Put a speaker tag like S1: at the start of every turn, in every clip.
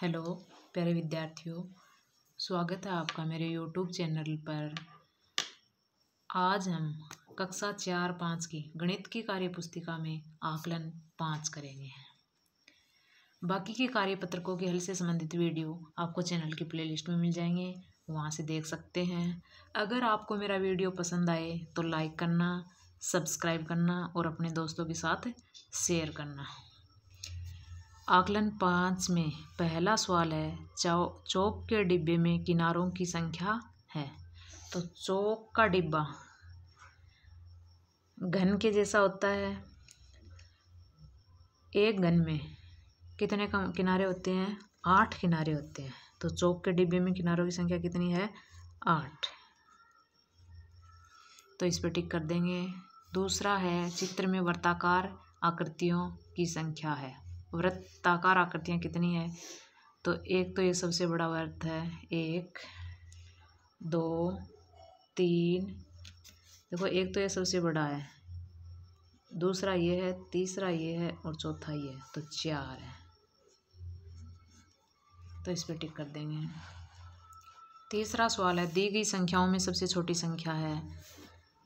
S1: hello प्यारे विद्यार्थियों स्वागत है आपका मेरे यूट्यूब चैनल पर आज हम कक्षा चार पाँच की गणित की कार्य पुस्तिका में आकलन पाँच करेंगे बाकी के कार्यपत्रकों के हल से संबंधित वीडियो आपको चैनल की प्लेलिस्ट में मिल जाएंगे वहाँ से देख सकते हैं अगर आपको मेरा वीडियो पसंद आए तो लाइक करना सब्सक्राइब करना और अपने दोस्तों के साथ शेयर करना आकलन पाँच में पहला सवाल है चौक के डिब्बे में किनारों की संख्या है तो चौक का डिब्बा घन के जैसा होता है एक घन में कितने कम किनारे होते हैं आठ किनारे होते हैं तो चौक के डिब्बे में किनारों की संख्या कितनी है आठ तो इस पर टिक कर देंगे दूसरा है चित्र में वर्ताकार आकृतियों की संख्या है वृत्ताकार आकृतियाँ कितनी है तो एक तो ये सबसे बड़ा वृत्त है एक दो तीन देखो एक तो ये सबसे बड़ा है दूसरा ये है तीसरा ये है और चौथा ये है तो चार है तो इस पर टिक कर देंगे तीसरा सवाल है दी गई संख्याओं में सबसे छोटी संख्या है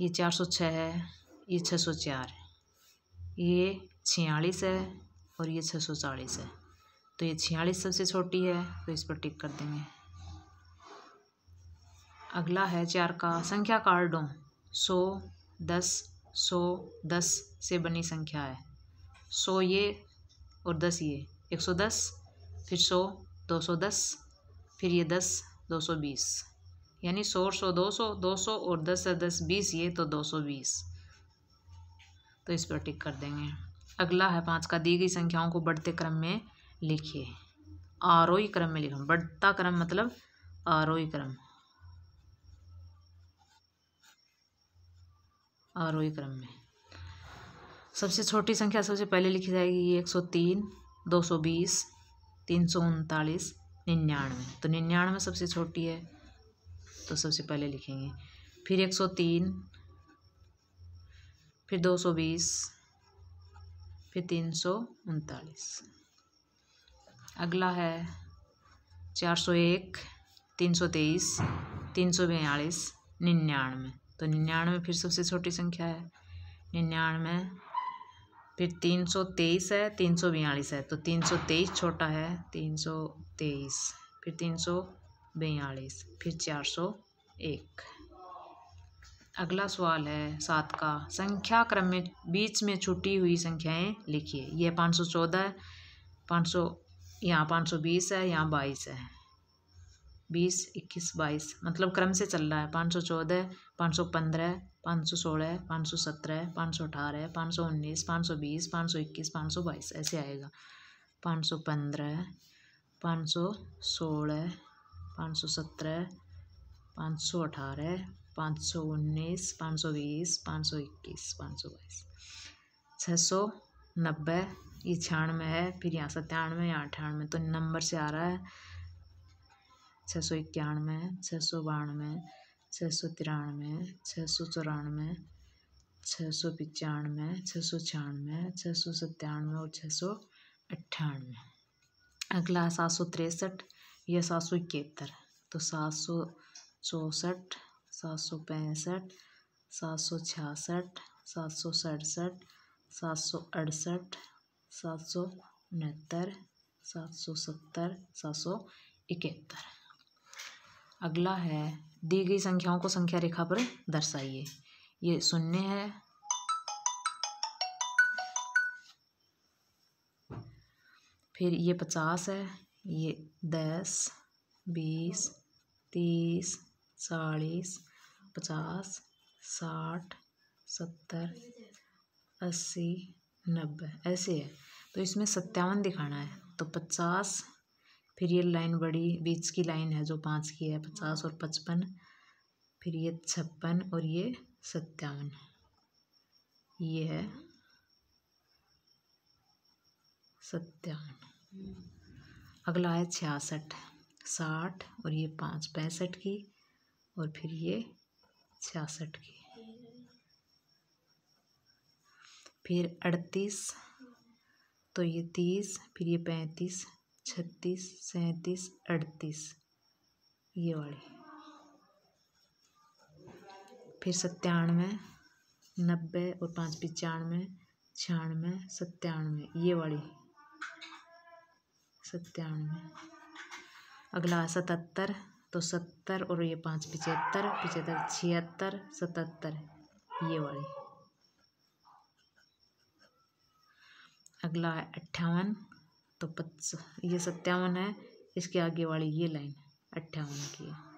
S1: ये चार सौ छः है ये छः सौ चार है ये छियालीस है और ये छः सौ चालीस है तो ये छियालीस सबसे छोटी है तो इस पर टिक कर देंगे अगला है चार का संख्या कार्डों सौ दस सौ दस से बनी संख्या है सौ ये और दस ये एक सौ दस फिर सौ दो सौ दस फिर ये दस दो सौ बीस यानी सौ और सौ दो सौ दो सौ और दस से दस बीस ये तो दो सौ बीस तो इस पर टिक कर देंगे अगला है पाँच का दी गई संख्याओं को बढ़ते क्रम में लिखिए आरोही क्रम में लिखा बढ़ता क्रम मतलब आरोही क्रम आरोही क्रम में सबसे छोटी संख्या सबसे पहले लिखी जाएगी एक सौ तीन दो सौ बीस तीन सौ उनतालीस निन्यानवे तो निन्यानवे सबसे छोटी है तो सबसे पहले लिखेंगे फिर एक सौ तीन फिर दो सौ बीस फिर तीन सौ उनतालीस अगला है चार सौ एक तीन सौ तेईस तीन सौ बयालीस निन्यानवे तो निन्यानवे फिर सबसे छोटी संख्या है निन्यानवे फिर तीन सौ तेईस है तीन सौ बयालीस है तो तीन सौ तेईस छोटा है तीन सौ तेईस फिर तीन सौ बयालीस फिर चार सौ एक अगला सवाल है सात का संख्या क्रम में बीच में छुटी हुई संख्याएं लिखिए यह पाँच सौ चौदह पाँच सौ यहाँ पाँच सौ बीस है यहाँ बाईस है बीस इक्कीस बाईस मतलब क्रम से चल रहा है पाँच सौ चौदह पाँच सौ पंद्रह पाँच सौ सोलह पाँच सौ सत्रह पाँच सौ अठारह पाँच सौ उन्नीस पाँच सौ बीस पाँच सौ इक्कीस पाँच सौ बाईस ऐसे आएगा पाँच सौ पंद्रह पाँच सौ सोलह पाँच सौ सत्रह पाँच सौ अठारह पाँच सौ उन्नीस पाँच सौ बीस पाँच सौ इक्कीस पाँच सौ बाईस छः सौ नब्बे ये छियानवे है फिर यहाँ सत्तानवे यहाँ अठानवे तो नंबर से आ रहा है छः सौ इक्यानवे छः सौ बानवे छः सौ तिरानवे छः सौ चौरानवे छः सौ पचानवे छः सौ छियानवे छः सौ सत्तानवे और छः सौ अट्ठानवे अगला सात सौ तिरसठ या सात सौ इकहत्तर तो सात सौ चौंसठ सात सौ पैंसठ सात सौ छियासठ सात सौ सड़सठ सात सौ अड़सठ सात सौ उनहत्तर सात सौ सत्तर सात सौ इकहत्तर अगला है दी गई संख्याओं को संख्या रेखा पर दर्शाइए ये शून्य है फिर ये पचास है ये दस बीस तीस चालीस पचास साठ सत्तर अस्सी नब्बे ऐसे है तो इसमें सत्तावन दिखाना है तो पचास फिर ये लाइन बड़ी बीच की लाइन है जो पाँच की है पचास और पचपन फिर ये छप्पन और ये सत्तावन ये है सत्तावन अगला है छियासठ साठ और ये पाँच पैंसठ की और फिर ये छियासठ की फिर अड़तीस तो ये तीस फिर ये पैंतीस छत्तीस सैंतीस अड़तीस ये वाली फिर सत्तानवे नब्बे और पाँच पचानवे छियानवे सत्तानवे ये वाली सत्तानवे अगला सतहत्तर तो सत्तर और ये पाँच पिचहत्तर पिचहत्तर छिहत्तर सतहत्तर ये वाले अगला है अट्ठावन तो पच ये सत्तावन है इसके आगे वाली ये लाइन अट्ठावन की है